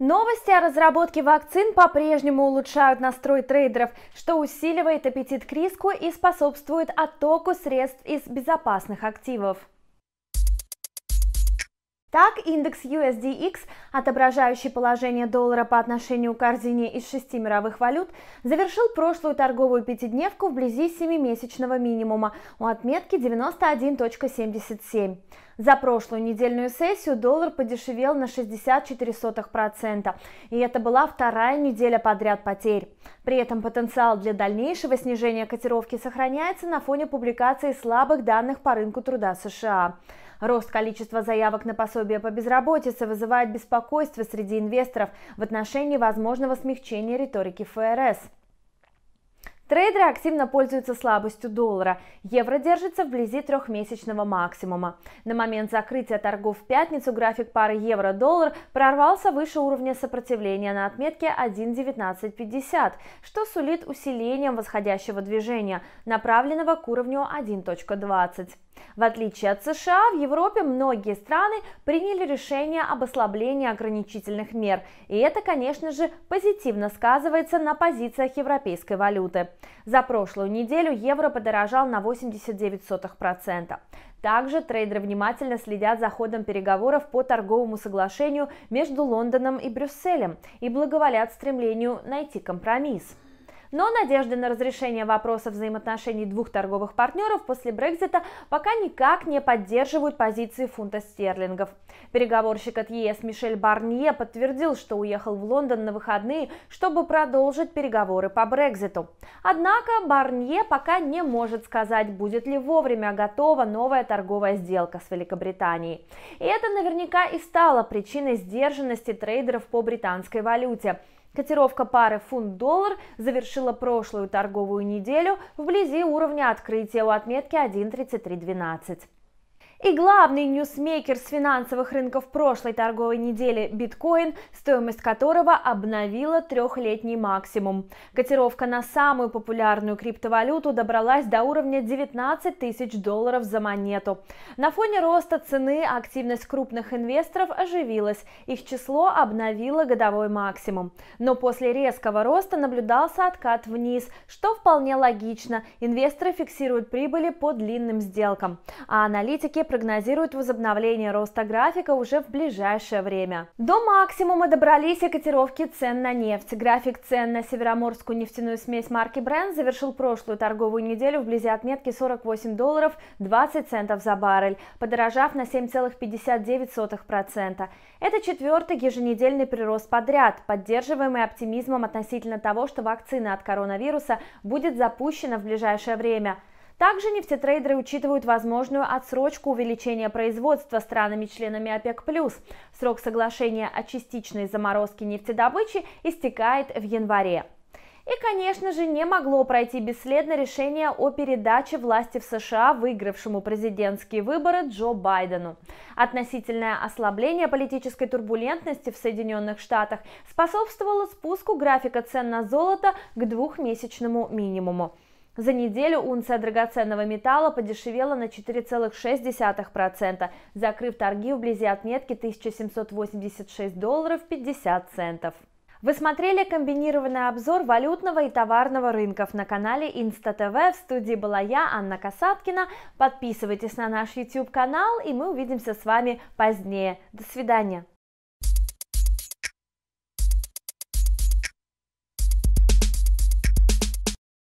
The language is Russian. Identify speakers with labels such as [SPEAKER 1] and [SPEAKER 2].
[SPEAKER 1] Новости о разработке вакцин по-прежнему улучшают настрой трейдеров, что усиливает аппетит к риску и способствует оттоку средств из безопасных активов. Так, индекс USDX, отображающий положение доллара по отношению к корзине из шести мировых валют, завершил прошлую торговую пятидневку вблизи семимесячного минимума у отметки 91.77. За прошлую недельную сессию доллар подешевел на 64%, и это была вторая неделя подряд потерь. При этом потенциал для дальнейшего снижения котировки сохраняется на фоне публикации слабых данных по рынку труда США. Рост количества заявок на пособие по безработице вызывает беспокойство среди инвесторов в отношении возможного смягчения риторики ФРС. Трейдеры активно пользуются слабостью доллара. Евро держится вблизи трехмесячного максимума. На момент закрытия торгов в пятницу график пары евро-доллар прорвался выше уровня сопротивления на отметке 1.1950, что сулит усилением восходящего движения, направленного к уровню 1.20. В отличие от США, в Европе многие страны приняли решение об ослаблении ограничительных мер, и это, конечно же, позитивно сказывается на позициях европейской валюты. За прошлую неделю евро подорожал на 89%. Также трейдеры внимательно следят за ходом переговоров по торговому соглашению между Лондоном и Брюсселем и благоволят стремлению найти компромисс. Но надежды на разрешение вопроса взаимоотношений двух торговых партнеров после Брекзита пока никак не поддерживают позиции фунта стерлингов. Переговорщик от ЕС Мишель Барнье подтвердил, что уехал в Лондон на выходные, чтобы продолжить переговоры по Брекзиту. Однако Барнье пока не может сказать, будет ли вовремя готова новая торговая сделка с Великобританией. И это наверняка и стало причиной сдержанности трейдеров по британской валюте. Котировка пары фунт-доллар завершила прошлую торговую неделю вблизи уровня открытия у отметки 1.3312. И главный ньюсмейкер с финансовых рынков прошлой торговой недели – биткоин, стоимость которого обновила трехлетний максимум. Котировка на самую популярную криптовалюту добралась до уровня 19 тысяч долларов за монету. На фоне роста цены активность крупных инвесторов оживилась, их число обновило годовой максимум. Но после резкого роста наблюдался откат вниз, что вполне логично, инвесторы фиксируют прибыли по длинным сделкам, а аналитики прогнозируют возобновление роста графика уже в ближайшее время. До максимума добрались и котировки цен на нефть. График цен на североморскую нефтяную смесь марки Brent завершил прошлую торговую неделю вблизи отметки 48 долларов 20 центов за баррель, подорожав на 7,59%. Это четвертый еженедельный прирост подряд, поддерживаемый оптимизмом относительно того, что вакцина от коронавируса будет запущена в ближайшее время – также нефтетрейдеры учитывают возможную отсрочку увеличения производства странами-членами ОПЕК+. Срок соглашения о частичной заморозке нефтедобычи истекает в январе. И, конечно же, не могло пройти бесследно решение о передаче власти в США выигравшему президентские выборы Джо Байдену. Относительное ослабление политической турбулентности в Соединенных Штатах способствовало спуску графика цен на золото к двухмесячному минимуму. За неделю унция драгоценного металла подешевела на 4,6%, закрыв торги вблизи отметки 1786 долларов 50 центов. Вы смотрели комбинированный обзор валютного и товарного рынков на канале Инста ТВ. В студии была я, Анна Касаткина. Подписывайтесь на наш YouTube канал, и мы увидимся с вами позднее. До свидания.